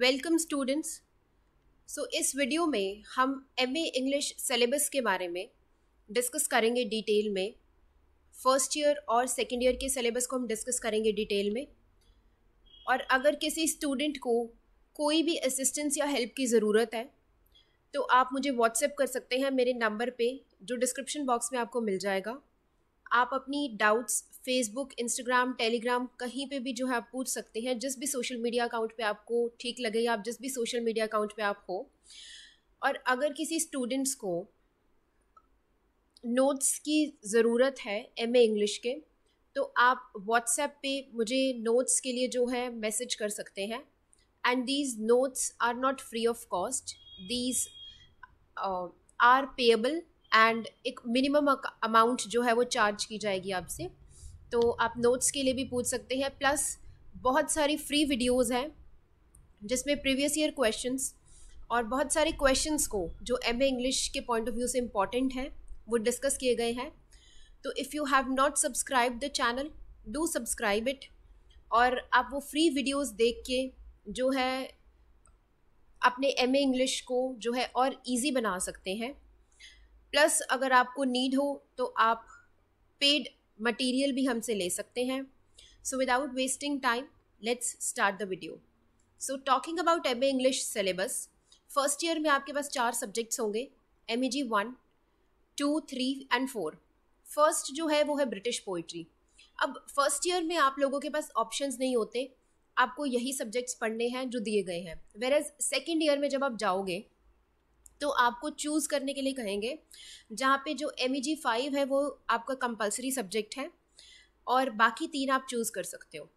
welcome students so इस video में हम एम इंग्लिश सिलेबस के बारे में डिस्कस करेंगे डिटेल में फर्स्ट ईयर और सेकेंड ईयर के सिलेबस को हम डिस्कस करेंगे डिटेल में और अगर किसी स्टूडेंट को कोई भी असिस्टेंस या हेल्प की ज़रूरत है तो आप मुझे व्हाट्सएप कर सकते हैं मेरे नंबर पे जो डिस्क्रिप्शन बॉक्स में आपको मिल जाएगा आप अपनी डाउट्स फेसबुक इंस्टाग्राम टेलीग्राम कहीं पे भी जो है आप पूछ सकते हैं जिस भी सोशल मीडिया अकाउंट पे आपको ठीक लगे या आप जिस भी सोशल मीडिया अकाउंट पे आप हो और अगर किसी स्टूडेंट्स को नोट्स की ज़रूरत है एम इंग्लिश के तो आप व्हाट्सएप पे मुझे नोट्स के लिए जो है मैसेज कर सकते हैं and these notes are not free of cost these are payable and एक मिनिमम अमाउंट जो है वो चार्ज की जाएगी आपसे तो आप नोट्स के लिए भी पूछ सकते हैं प्लस बहुत सारी फ्री वीडियोस हैं जिसमें प्रीवियस ईयर क्वेश्चंस और बहुत सारे क्वेश्चंस को जो एम ए इंग्लिश के पॉइंट ऑफ व्यू से इम्पॉर्टेंट हैं वो डिस्कस किए गए हैं तो if you have not subscribe the channel do subscribe it और आप वो फ्री वीडियोस देख के जो है अपने एम इंग्लिश को जो है और ईजी बना सकते हैं प्लस अगर आपको नीड हो तो आप पेड मटेरियल भी हमसे ले सकते हैं so without wasting time let's start the video so talking about M English syllabus first year में आपके पास चार सब्जेक्ट्स होंगे M E G one two three and four first जो है वो है ब्रिटिश पोइट्री अब फर्स्ट ईयर में आप लोगों के पास ऑप्शंस नहीं होते आपको यही सब्जेक्ट्स पढ़ने हैं जो दिए गए हैं वेर एज सेकेंड ईयर में जब आप जाओगे तो आपको चूज़ करने के लिए कहेंगे जहाँ पे जो एम ई फाइव है वो आपका कंपलसरी सब्जेक्ट है और बाकी तीन आप चूज़ कर सकते हो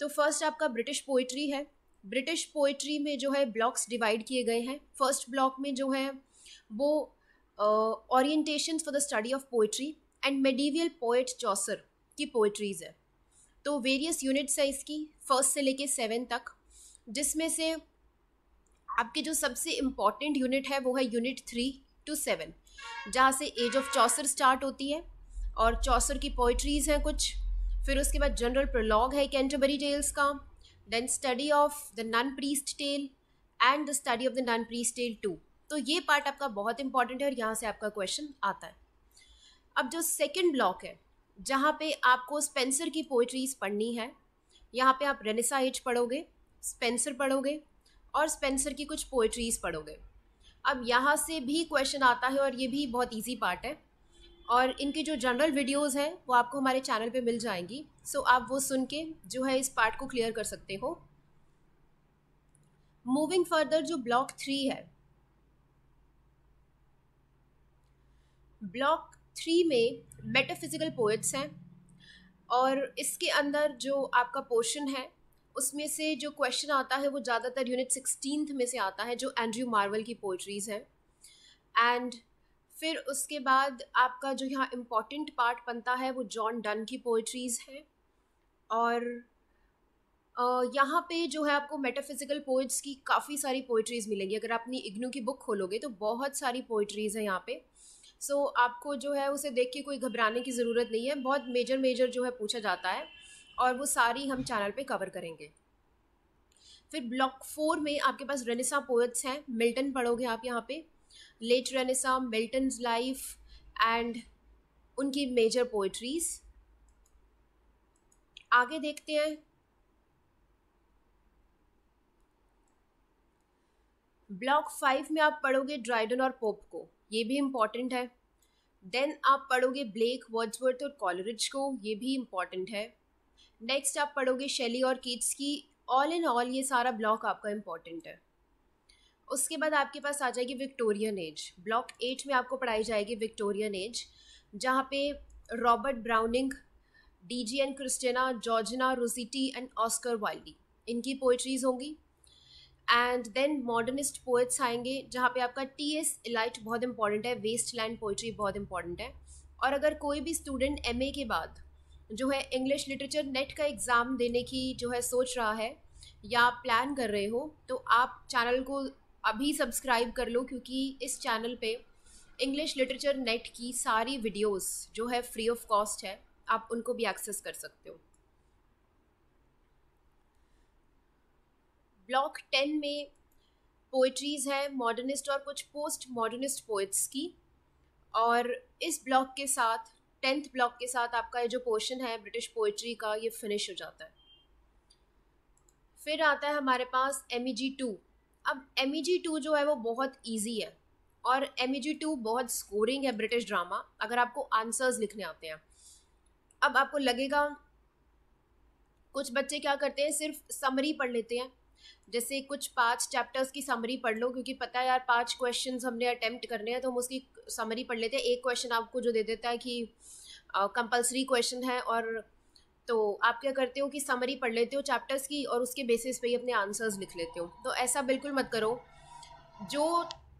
तो फर्स्ट आपका ब्रिटिश पोइट्री है ब्रिटिश पोइट्री में जो है ब्लॉक्स डिवाइड किए गए हैं फर्स्ट ब्लॉक में जो है वो orientation for the study of poetry and medieval poet Chaucer की पोइट्रीज़ है तो वेरियस यूनिट्स है इसकी फर्स्ट से लेके सेवन तक जिसमें से आपके जो सबसे इम्पॉर्टेंट यूनिट है वो है यूनिट थ्री टू सेवन जहाँ से एज ऑफ चौसर स्टार्ट होती है और चौसर की पोइट्रीज़ हैं कुछ फिर उसके बाद जनरल प्रलॉग है कैंटरबरी टेल्स का then study of the nun priest tale and the study of the nun priest tale two तो ये पार्ट आपका बहुत इंपॉर्टेंट है और यहाँ से आपका क्वेश्चन आता है अब जो सेकेंड ब्लॉक है जहाँ पे आपको स्पेंसर की पोइट्रीज पढ़नी है यहाँ पे आप रेनेसा एज पढ़ोगे स्पेंसर पढ़ोगे और स्पेंसर की कुछ पोइट्रीज पढ़ोगे अब यहाँ से भी क्वेश्चन आता है और ये भी बहुत ईजी पार्ट है और इनके जो जनरल वीडियोज़ हैं वो आपको हमारे चैनल पे मिल जाएंगी सो आप वो सुन के जो है इस पार्ट को क्लियर कर सकते हो मूविंग फर्दर जो ब्लॉक थ्री है ब्लॉक थ्री में मेटाफिजिकल पोइट्स हैं और इसके अंदर जो आपका पोर्शन है उसमें से जो क्वेश्चन आता है वो ज़्यादातर यूनिट सिक्सटीन में से आता है जो एंड्रयू मार्वल की पोइट्रीज़ है एंड फिर उसके बाद आपका जो यहाँ इम्पॉर्टेंट पार्ट बनता है वो जॉन डन की पोइट्रीज़ है और यहाँ पे जो है आपको मेटाफिज़िकल पोइट्स की काफ़ी सारी पोइट्रीज़ मिलेंगी अगर अपनी इग्नू की बुक खोलोगे तो बहुत सारी पोइट्रीज़ हैं यहाँ पे सो so, आपको जो है उसे देख के कोई घबराने की ज़रूरत नहीं है बहुत मेजर मेजर जो है पूछा जाता है और वो सारी हम चैनल पे कवर करेंगे फिर ब्लॉक फोर में आपके पास रेनिसा पोएट्स हैं मिल्टन पढ़ोगे आप यहाँ पे late renaissance Milton life and उनकी मेजर पोइट्रीज आगे देखते हैं ब्लॉक फाइव में आप पढ़ोगे ड्राइडन और पोप को ये भी इम्पॉर्टेंट है देन आप पढ़ोगे ब्लेक वर्ड्सवर्थ और कॉलरिज को ये भी इम्पॉर्टेंट है नेक्स्ट आप पढ़ोगे शैली और कीट्स की ऑल इन ऑल ये सारा ब्लॉक आपका इम्पॉर्टेंट है उसके बाद आपके पास आ जाएगी विक्टोरियन एज ब्लॉक एट में आपको पढ़ाई जाएगी विक्टोरियन एज जहाँ पे Robert Browning D G N Christina Georgina Rossetti and Oscar वाल्डी इनकी पोइट्रीज होंगी एंड देन मॉडर्निस्ट पोइट्स आएंगे जहाँ पे आपका टी एस इलाइट बहुत इंपॉर्टेंट है वेस्ट लैंड पोइट्री बहुत इंपॉर्टेंट है और अगर कोई भी स्टूडेंट एम के बाद जो है इंग्लिश लिटरेचर नेट का एग्ज़ाम देने की जो है सोच रहा है या प्लान कर रहे हो तो आप चैनल को अभी सब्सक्राइब कर लो क्योंकि इस चैनल पे इंग्लिश लिटरेचर नेट की सारी वीडियोस जो है फ्री ऑफ कॉस्ट है आप उनको भी एक्सेस कर सकते हो ब्लॉक टेन में पोइट्रीज़ है मॉडर्निस्ट और कुछ पोस्ट मॉडर्निस्ट पोइट्स की और इस ब्लॉक के साथ टेंथ ब्लॉक के साथ आपका ये जो पोर्शन है ब्रिटिश पोइट्री का ये फिनिश हो जाता है फिर आता है हमारे पास एम ई जी टू अब एम ई जी टू जो है वो बहुत ईजी है और एम ई जी टू बहुत स्कोरिंग है ब्रिटिश ड्रामा अगर आपको आंसर्स लिखने आते हैं अब आपको लगेगा कुछ बच्चे क्या करते हैं सिर्फ समरी पढ़ लेते हैं जैसे कुछ पांच चैप्टर्स की समरी पढ़ लो क्योंकि पता है यार पांच क्वेश्चन हमने अटैम्प्ट करने हैं तो हम उसकी समरी पढ़ लेते हैं एक क्वेश्चन आपको जो दे देता है कि कंपलसरी uh, क्वेश्चन है और तो आप क्या करते हो कि समरी पढ़ लेते हो चैप्टर्स की और उसके बेसिस पे ही अपने आंसर्स लिख लेते हो तो ऐसा बिल्कुल मत करो जो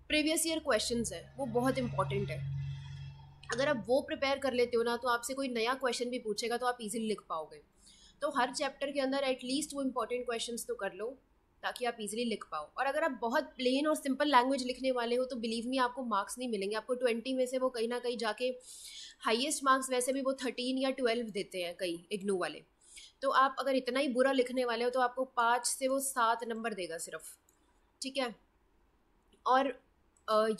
प्रीवियस ईयर क्वेश्चन है वो बहुत इंपॉर्टेंट है अगर आप वो प्रिपेयर कर लेते हो ना तो आपसे कोई नया क्वेश्चन भी पूछेगा तो आप इजीली लिख पाओगे तो हर चैप्टर के अंदर एटलीस्ट वो इम्पॉर्टेंट क्वेश्चन तो कर लो ताकि आप इजीली लिख पाओ और अगर आप बहुत प्लेन और सिंपल लैंग्वेज लिखने वाले हो तो बिलीव मी आपको मार्क्स नहीं मिलेंगे आपको ट्वेंटी में से वो कहीं ना कहीं जाके हाईएस्ट मार्क्स वैसे भी वो थर्टीन या ट्वेल्व देते हैं कई इग्नू वाले तो आप अगर इतना ही बुरा लिखने वाले हो तो आपको पाँच से वो सात नंबर देगा सिर्फ ठीक है और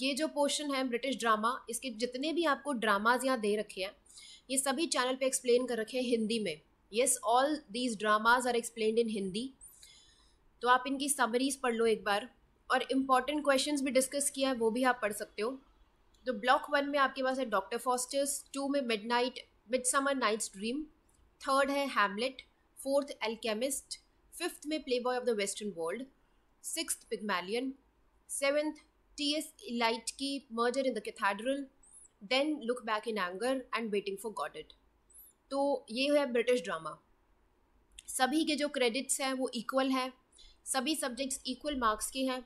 ये जो पोर्शन है ब्रिटिश ड्रामा इसके जितने भी आपको ड्रामाज यहाँ दे रखे हैं ये सभी चैनल पे एक्सप्लेन कर रखे हैं हिंदी में yes all these dramas are explain in Hindi तो आप इनकी समरीज पढ़ लो एक बार और इम्पॉर्टेंट क्वेश्चन भी डिस्कस किया है वो भी आप पढ़ सकते हो तो ब्लॉक वन में आपके पास है डॉक्टर फॉस्टर्स टू में mid night mid summer night's dream third है हैमलेट फोर्थ एल्केमिस्ट फिफ्थ में play boy of the western world six Pygmalion seventh T S Eliot की murder in the cathedral then look back in anger and waiting for Godot तो ये है British drama सभी के जो credits हैं वो इक्वल हैं सभी सब्जेक्ट्स इक्वल मार्क्स के हैं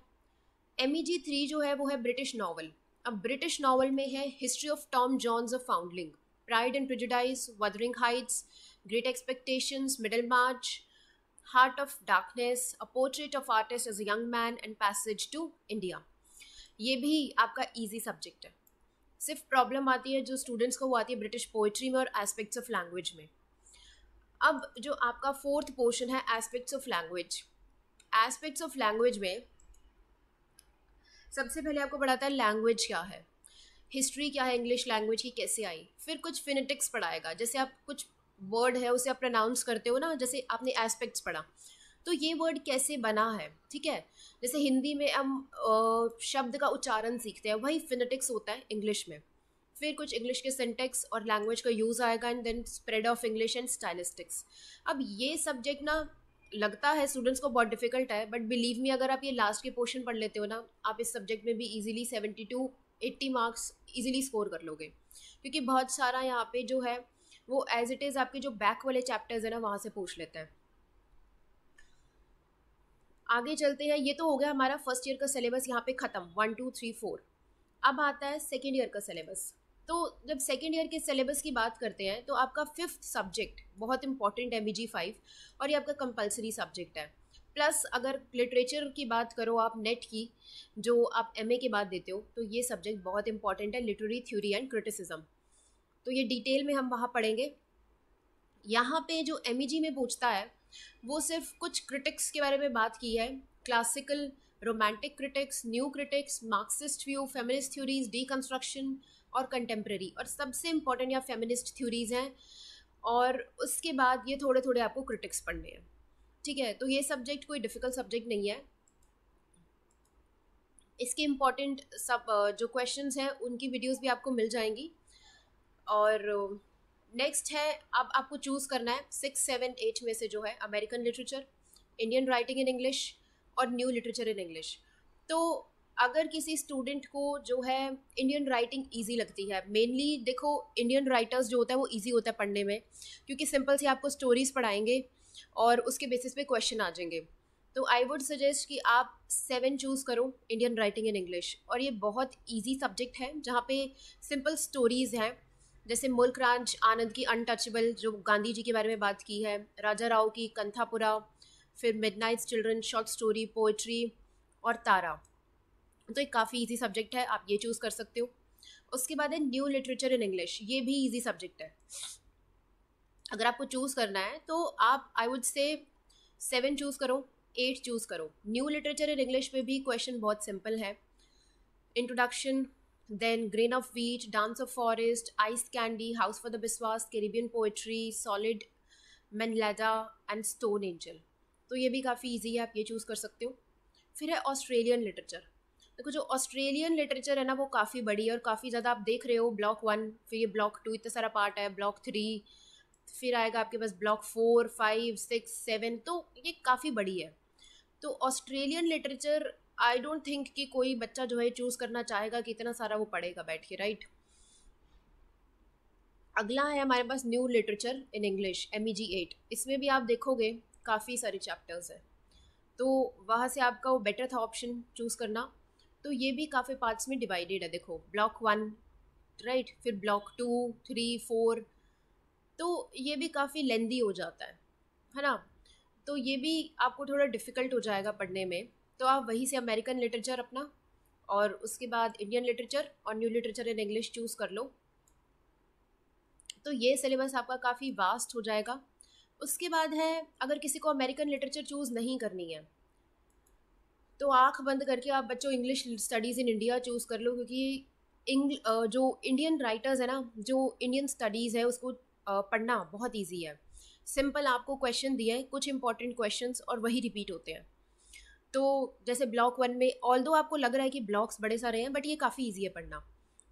एम ई जी थ्री जो है वो है ब्रिटिश नावल अब ब्रिटिश नावल में है history of Tom Jones of foundling pride and prejudice Wuthering Heights great expectations Middlemarch heart of darkness a portrait of artist as a young man and passage to India ये भी आपका easy subject है सिर्फ problem आती है जो students को वो आती है ब्रिटिश पोइट्री में और एस्पेक्ट्स ऑफ लैंग्वेज में अब जो आपका फोर्थ पोर्शन है aspects of language aspects of language में सबसे पहले आपको पढ़ाता है लैंग्वेज क्या है हिस्ट्री क्या है इंग्लिश लैंग्वेज की कैसे आई फिर कुछ फिनेटिक्स पढ़ाएगा जैसे आप कुछ वर्ड है उसे आप प्रनाउंस करते हो ना जैसे आपने एस्पेक्ट्स पढ़ा तो ये वर्ड कैसे बना है ठीक है जैसे हिंदी में हम शब्द का उच्चारण सीखते हैं वही फिनेटिक्स होता है इंग्लिश में फिर कुछ इंग्लिश के सेंटेक्स और लैंग्वेज का यूज़ आएगा and then spread of English and stylistics अब ये सब्जेक्ट ना लगता है स्टूडेंट्स को बहुत डिफिकल्ट है बट बिलीव मी अगर आप ये लास्ट के पोर्शन पढ़ लेते हो ना आप इस सब्जेक्ट में भी easily seventy to eighty marks easily score कर लोगे क्योंकि बहुत सारा यहाँ पे जो है वो एज इट इज़ आपके जो बैक वाले चैप्टर्स हैं ना वहाँ से पूछ लेते हैं आगे चलते हैं ये तो हो गया हमारा फर्स्ट ईयर का सिलेबस यहाँ पे ख़त्म वन टू थ्री फोर अब आता है सेकेंड ईयर का सिलेबस तो जब सेकेंड ईयर के सिलेबस की बात करते हैं तो आपका फिफ्थ सब्जेक्ट बहुत इंपॉर्टेंट है बी जी फाइव और ये आपका कंपलसरी सब्जेक्ट है प्लस अगर लिटरेचर की बात करो आप नेट की जो आप एम के बाद देते हो तो ये सब्जेक्ट बहुत इंपॉर्टेंट है लिटरेरी थ्योरी एंड क्रिटिसिज्म तो ये डिटेल में हम वहाँ पढ़ेंगे यहाँ पे जो एम e में पूछता है वो सिर्फ कुछ क्रिटिक्स के बारे में बात की है classical romantic critics new critics Marxist view feminist theories deconstruction और कंटेम्प्रेरी और सबसे इम्पॉर्टेंट या फेमिनिस्ट थ्योरीज हैं और उसके बाद ये थोड़े थोड़े आपको क्रिटिक्स पढ़ने हैं ठीक है तो ये सब्जेक्ट कोई डिफ़िकल्ट सब्जेक्ट नहीं है इसके इम्पॉर्टेंट सब जो क्वेश्चंस हैं उनकी वीडियोस भी आपको मिल जाएंगी और नेक्स्ट है अब आपको चूज़ करना है सिक्स सेवन एट में से जो है American literature Indian writing in English और न्यू लिटरेचर इन इंग्लिश तो अगर किसी स्टूडेंट को जो है इंडियन राइटिंग ईजी लगती है मेनली देखो इंडियन राइटर्स जो होता है वो ईजी होता है पढ़ने में क्योंकि सिंपल से आपको स्टोरीज पढ़ाएंगे और उसके बेसिस पे क्वेश्चन आ जाएंगे तो आई वुड सजेस्ट कि आप सेवन चूज़ करो इंडियन राइटिंग इन इंग्लिश और ये बहुत ईजी सब्जेक्ट है जहाँ पे सिंपल स्टोरीज़ हैं जैसे मुल्क राज आनंद की अनटचेबल जो गांधी जी के बारे में बात की है राजा राव की कंथापुरा फिर midnight children short story poetry और तारा तो एक काफ़ी ईजी सब्जेक्ट है आप ये चूज़ कर सकते हो उसके बाद है न्यू लिटरेचर इन इंग्लिश ये भी ईजी सब्जेक्ट है अगर आपको चूज़ करना है तो आप आई वुड से सेवन चूज़ करो एट चूज़ करो न्यू लिटरेचर इन इंग्लिश में भी क्वेश्चन बहुत सिंपल है introduction then grain of wheat dance of forest ice candy house for the Biswas Caribbean poetry solid मैनलेडा एंड स्टोन एंजल तो ये भी काफ़ी ईजी है आप ये चूज़ कर सकते हो फिर है ऑस्ट्रेलियन लिटरेचर देखो जो ऑस्ट्रेलियन लिटरेचर है ना वो काफ़ी बड़ी है और काफ़ी ज़्यादा आप देख रहे हो ब्लॉक वन फिर ये ब्लॉक टू इतना सारा पार्ट है ब्लॉक थ्री फिर आएगा आपके पास block four five six seven तो ये काफ़ी बड़ी है तो Australian literature I don't think कि कोई बच्चा जो है चूज़ करना चाहेगा कि इतना सारा वो पढ़ेगा बैठ के राइट अगला है हमारे पास new literature in English M E G eight इसमें भी आप देखोगे काफ़ी सारे चैप्टर्स हैं तो वहाँ से आपका वो बेटर था ऑप्शन चूज़ करना तो ये भी काफ़ी पार्ट्स में डिवाइडेड है देखो ब्लॉक वन राइट फिर ब्लॉक टू थ्री फोर तो ये भी काफ़ी लेंदी हो जाता है है ना तो ये भी आपको थोड़ा डिफ़िकल्ट हो जाएगा पढ़ने में तो आप वहीं से अमेरिकन लिटरेचर अपना और उसके बाद इंडियन लिटरेचर और new literature in English choose कर लो तो ये सिलेबस आपका काफ़ी वास्ट हो जाएगा उसके बाद है अगर किसी को अमेरिकन लिटरेचर चूज़ नहीं करनी है तो आँख बंद करके आप बच्चों English studies in India choose कर लो क्योंकि इंग जो इंडियन राइटर्स है ना जो इंडियन स्टडीज़ है उसको पढ़ना बहुत ईजी है सिंपल आपको क्वेश्चन दिए हैं कुछ इंपॉर्टेंट क्वेश्चन और वही रिपीट होते हैं तो जैसे ब्लॉक वन में ऑल दो आपको लग रहा है कि ब्लॉक्स बड़े सारे हैं बट ये काफ़ी ईजी है पढ़ना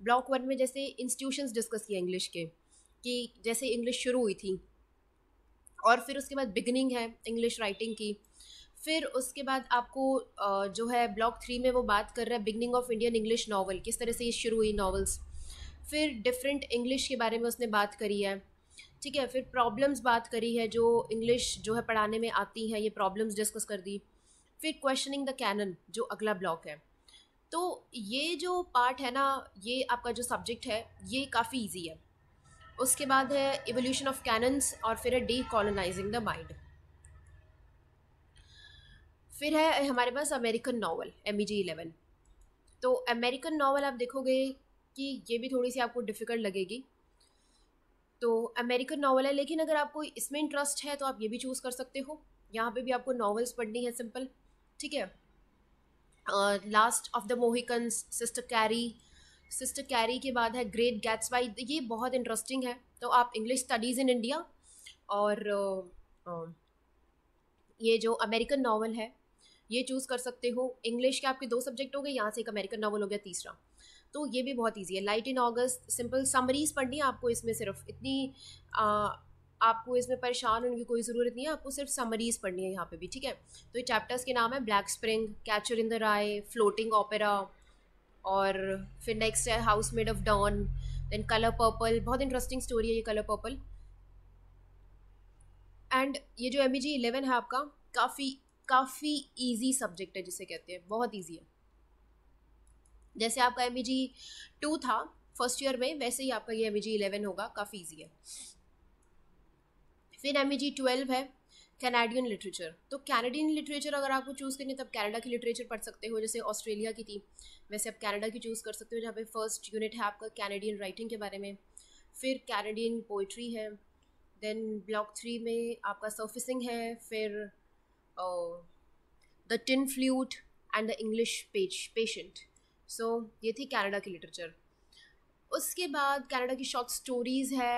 ब्लॉक वन में जैसे इंस्टीट्यूशंस डिस्कस किए इंग्लिश के कि जैसे इंग्लिश शुरू हुई थी और फिर उसके बाद बिगनिंग है इंग्लिश राइटिंग की फिर उसके बाद आपको जो है ब्लॉक थ्री में वो बात कर रहा है beginning of Indian English novel किस तरह से ये शुरू हुई नावल्स फिर डिफरेंट इंग्लिश के बारे में उसने बात करी है ठीक है फिर प्रॉब्लम्स बात करी है जो इंग्लिश जो है पढ़ाने में आती हैं ये प्रॉब्लम्स डिस्कस कर दी फिर क्वेश्चनिंग द कैनन जो अगला ब्लॉक है तो ये जो पार्ट है ना ये आपका जो सब्जेक्ट है ये काफ़ी ईजी है उसके बाद है एवोल्यूशन ऑफ कैनन्स और फिर है डी कॉलोनाइजिंग द माइंड फिर है हमारे पास American novel M E G eleven तो अमेरिकन नावल आप देखोगे कि ये भी थोड़ी सी आपको डिफ़िकल्ट लगेगी तो अमेरिकन नावल है लेकिन अगर आपको इसमें इंटरेस्ट है तो आप ये भी चूज़ कर सकते हो यहाँ पे भी आपको नावल्स पढ़नी है सिंपल ठीक है last of the Mohicans sister Carrie sister Carrie के बाद है ग्रेट गैट्स बाई ये बहुत इंटरेस्टिंग है तो आप इंग्लिश स्टडीज़ इन इंडिया और uh, uh, ये जो अमेरिकन नावल है ये चूज़ कर सकते हो इंग्लिश के आपके दो सब्जेक्ट हो गए यहाँ से एक अमेरिकन नावल हो गया तीसरा तो ये भी बहुत ईजी है light in August simple summaries पढ़नी है आपको इसमें सिर्फ इतनी आ, आपको इसमें परेशान होने की कोई ज़रूरत नहीं है आपको सिर्फ समरीज पढ़नी है यहाँ पे भी ठीक है तो ये चैप्टर्स के नाम है black spring catcher in the rye floating opera और फिर नेक्स्ट है house made of dawn then colour purple बहुत इंटरेस्टिंग स्टोरी है ये कलर पर्पल एंड ये जो एम जी इलेवन है आपका काफ़ी काफ़ी ईजी सब्जेक्ट है जिसे कहते हैं बहुत ईजी है जैसे आपका एम ई टू था फर्स्ट ईयर में वैसे ही आपका ये एम ई इलेवन होगा काफ़ी ईजी है फिर एम ई ट्वेल्व है कैनेडियन लिटरेचर तो कैनेडियन लिटरेचर अगर आपको चूज़ करनी तब कैनेडा की लिटरेचर पढ़ सकते हो जैसे ऑस्ट्रेलिया की थी वैसे आप कैनेडा की चूज़ कर सकते हो जहाँ पे फर्स्ट यूनिट है आपका कैनेडियन राइटिंग के बारे में फिर कैनेडियन पोइट्री है देन ब्लॉक थ्री में आपका सर्फिसिंग है फिर the tin flute and the English page patient so ये थी कैनेडा की लिटरेचर उसके बाद कैनेडा की शॉर्ट स्टोरीज़ है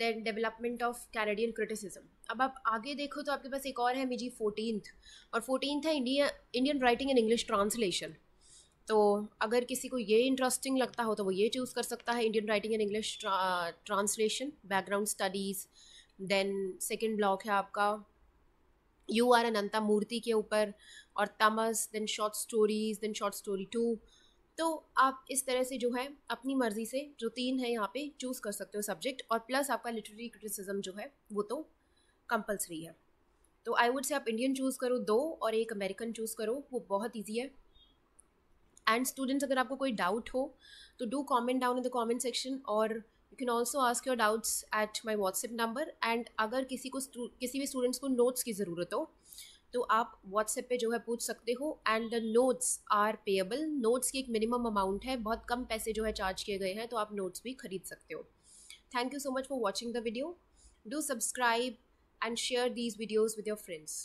then development of Canadian criticism अब आप आगे देखो तो आपके पास एक और है मीजी फोर्टीनथ और फोर्टीन है India Indian writing and English translation तो अगर किसी को ये इंटरेस्टिंग लगता हो तो वो ये चूज़ कर सकता है Indian writing and English translation background studies then second block है आपका यू आर अनंता मूर्ति के ऊपर और Tamas then short stories then short story two तो आप इस तरह से जो है अपनी मर्ज़ी से जो तीन है यहाँ पे चूज़ कर सकते हो सब्जेक्ट और प्लस आपका लिटरेरी क्रिटिसिज्म जो है वो तो कंपलसरी है तो आई वुड से आप इंडियन चूज़ करो दो और एक अमेरिकन चूज़ करो वो बहुत ईजी है एंड स्टूडेंट्स अगर आपको कोई डाउट हो तो do comment down in the comment section और you can also ask your doubts at my WhatsApp number and अगर किसी को किसी भी स्टूडेंट्स को नोट्स की ज़रूरत हो तो आप व्हाट्सएप पे जो है पूछ सकते हो and the notes are payable notes की एक मिनिमम अमाउंट है बहुत कम पैसे जो है चार्ज किए गए हैं तो आप नोट्स भी खरीद सकते हो thank you so much for watching the video do subscribe and share these videos with your friends